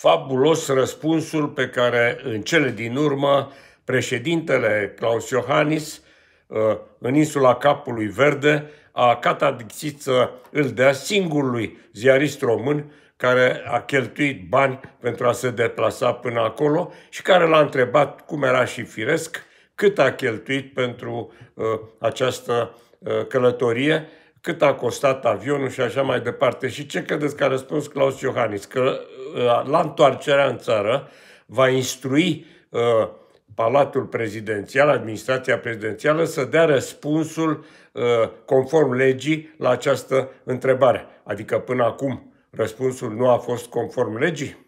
fabulos răspunsul pe care în cele din urmă președintele Claus Iohannis uh, în insula Capului Verde a catadixit să îl dea singurului ziarist român care a cheltuit bani pentru a se deplasa până acolo și care l-a întrebat cum era și firesc cât a cheltuit pentru uh, această uh, călătorie cât a costat avionul și așa mai departe. Și ce credeți că a răspuns Claus Iohannis? Că uh, la întoarcerea în țară va instrui uh, Palatul Prezidențial, Administrația Prezidențială, să dea răspunsul uh, conform legii la această întrebare. Adică până acum răspunsul nu a fost conform legii?